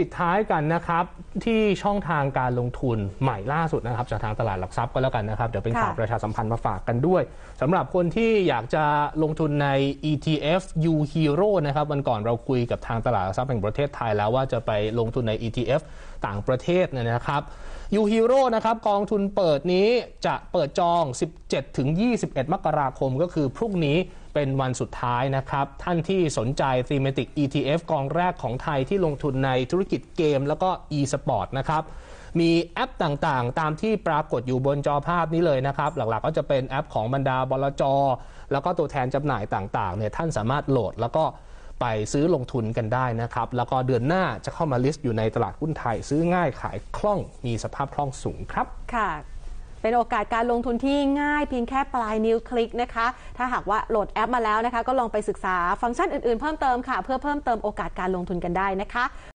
ปิดท้ายกันนะครับที่ช่องทางการลงทุนใหม่ล่าสุดนะครับจากทางตลาด หลักทรัพย์ก็แล้วกันนะครับเดี๋ยวเป็นข่าวประชาสัมพันธ์มาฝากกันด้วยสำหรับคนที่อยากจะลงทุนใน ETF U Hero นะครับวันก่อนเราคุยกับทางตลาดหลักทรัพย์แห่งประเทศไทยแล้วว่าจะไปลงทุนใน ETF ต่างประเทศนะครับ U Hero นะครับกองทุนเปิดนี้จะเปิดจอง 17-21 มกราคมก็คือพรุ่งนี้เป็นวันสุดท้ายนะครับ ท่านที่สนใจ Thematic ETF กองแรกของไทยที่ลงทุนในธุรกิจเกมแล้วก็ e-sport นะครับ มีแอปต่างๆ ตามที่ปรากฏอยู่บนจอภาพนี้เลยนะครับ หลักๆก็จะเป็นแอปของบรรดาบลจแล้วก็ตัวแทนจำหน่ายต่างๆเนี่ยท่านสามารถโหลดแล้วก็ไปซื้อลงทุนกันได้นะครับ แล้วก็เดือนหน้าจะเข้ามาลิสต์อยู่ในตลาดหุ้นไทยซื้อง่ายขายคล่อง มีสภาพคล่องสูงครับค่ะเป็นโอกาสการลงทุนที่ง่าย เพียงแค่ปลายนิ้วคลิกนะคะ ถ้าหากว่าโหลดแอปมาแล้วนะคะ ก็ลองไปศึกษาฟังก์ชันอื่นๆเพิ่มเติมค่ะ เพื่อเพิ่มเติมโอกาสการลงทุนกันได้นะคะ